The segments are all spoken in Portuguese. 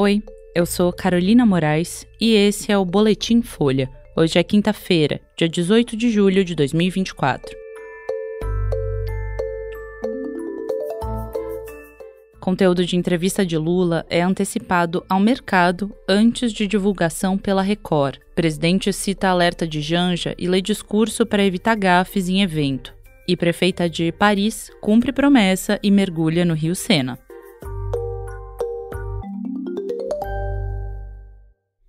Oi, eu sou Carolina Moraes e esse é o Boletim Folha. Hoje é quinta-feira, dia 18 de julho de 2024. Conteúdo de entrevista de Lula é antecipado ao mercado antes de divulgação pela Record. O presidente cita alerta de Janja e lê discurso para evitar gafes em evento. E prefeita de Paris cumpre promessa e mergulha no Rio Sena.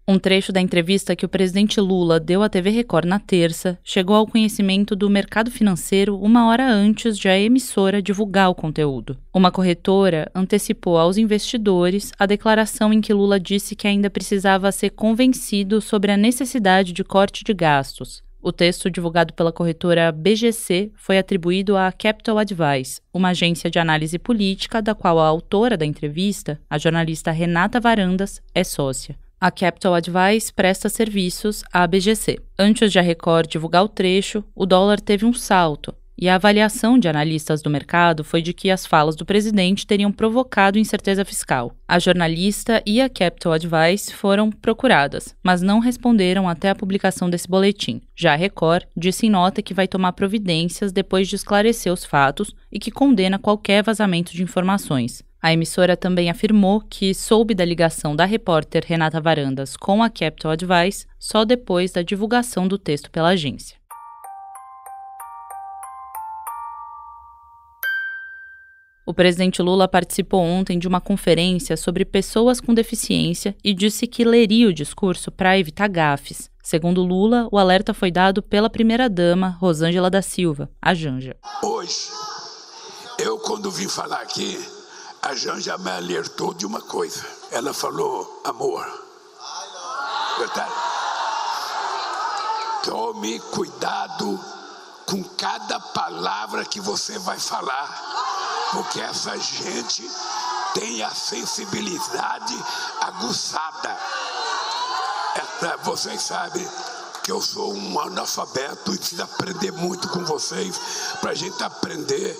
Um trecho da entrevista que o presidente Lula deu à TV Record na terça chegou ao conhecimento do mercado financeiro uma hora antes de a emissora divulgar o conteúdo. Uma corretora antecipou aos investidores a declaração em que Lula disse que ainda precisava ser convencido sobre a necessidade de corte de gastos, o texto divulgado pela corretora BGC foi atribuído à Capital Advice, uma agência de análise política da qual a autora da entrevista, a jornalista Renata Varandas, é sócia a Capital Advice presta serviços à BGC. Antes de a Record divulgar o trecho, o dólar teve um salto, e a avaliação de analistas do mercado foi de que as falas do presidente teriam provocado incerteza fiscal. A jornalista e a Capital Advice foram procuradas, mas não responderam até a publicação desse boletim. Já a Record disse em nota que vai tomar providências depois de esclarecer os fatos e que condena qualquer vazamento de informações. A emissora também afirmou que soube da ligação da repórter Renata Varandas com a Capital Advice só depois da divulgação do texto pela agência. O presidente Lula participou ontem de uma conferência sobre pessoas com deficiência e disse que leria o discurso para evitar gafes. Segundo Lula, o alerta foi dado pela primeira-dama, Rosângela da Silva, a Janja. Hoje, eu quando vim falar aqui, a Janja me alertou de uma coisa. Ela falou, amor. Tome cuidado com cada palavra que você vai falar. Porque essa gente tem a sensibilidade aguçada. Essa, é, vocês sabem que eu sou um analfabeto e preciso aprender muito com vocês, para a gente aprender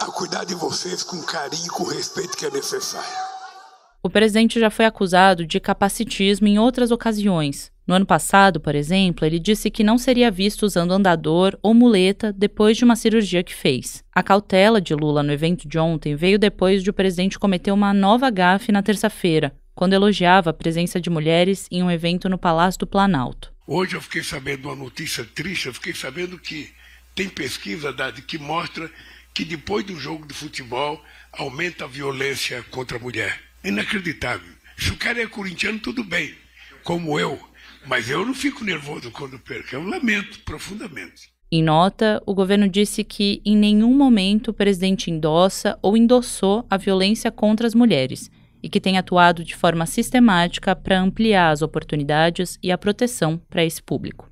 a cuidar de vocês com carinho e com respeito que é necessário. O presidente já foi acusado de capacitismo em outras ocasiões. No ano passado, por exemplo, ele disse que não seria visto usando andador ou muleta depois de uma cirurgia que fez. A cautela de Lula no evento de ontem veio depois de o presidente cometer uma nova gafe na terça-feira, quando elogiava a presença de mulheres em um evento no Palácio do Planalto. Hoje eu fiquei sabendo uma notícia triste, eu fiquei sabendo que tem pesquisa Dade, que mostra que depois do jogo de futebol aumenta a violência contra a mulher. Inacreditável. Se o cara é corintiano, tudo bem, como eu. Mas eu não fico nervoso quando perco. Eu lamento profundamente. Em nota, o governo disse que em nenhum momento o presidente endossa ou endossou a violência contra as mulheres e que tem atuado de forma sistemática para ampliar as oportunidades e a proteção para esse público.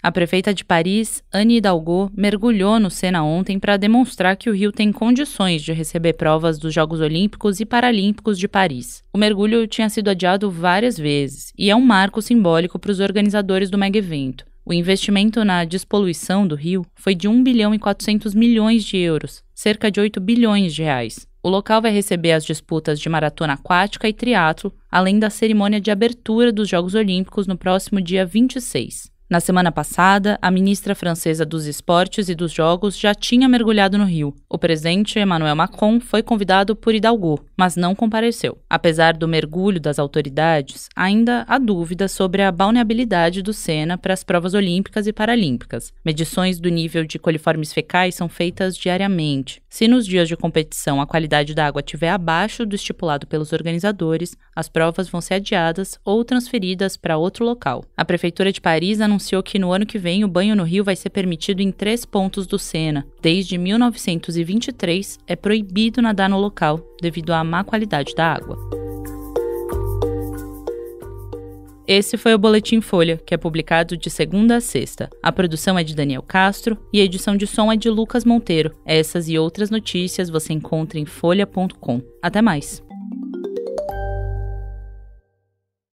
A prefeita de Paris, Anne Hidalgo, mergulhou no Sena ontem para demonstrar que o Rio tem condições de receber provas dos Jogos Olímpicos e Paralímpicos de Paris. O mergulho tinha sido adiado várias vezes e é um marco simbólico para os organizadores do mega evento. O investimento na despoluição do rio foi de 1 bilhão e 400 milhões de euros, cerca de 8 bilhões de reais. O local vai receber as disputas de maratona aquática e triatlo, além da cerimônia de abertura dos Jogos Olímpicos no próximo dia 26. Na semana passada, a ministra francesa dos Esportes e dos Jogos já tinha mergulhado no Rio. O presidente Emmanuel Macron foi convidado por Hidalgo, mas não compareceu. Apesar do mergulho das autoridades, ainda há dúvidas sobre a balneabilidade do Sena para as provas olímpicas e paralímpicas. Medições do nível de coliformes fecais são feitas diariamente. Se nos dias de competição a qualidade da água estiver abaixo do estipulado pelos organizadores, as provas vão ser adiadas ou transferidas para outro local. A Prefeitura de Paris anunciou que no ano que vem o banho no rio vai ser permitido em três pontos do Sena. Desde 1923, é proibido nadar no local devido à má qualidade da água. Esse foi o Boletim Folha, que é publicado de segunda a sexta. A produção é de Daniel Castro e a edição de som é de Lucas Monteiro. Essas e outras notícias você encontra em folha.com. Até mais!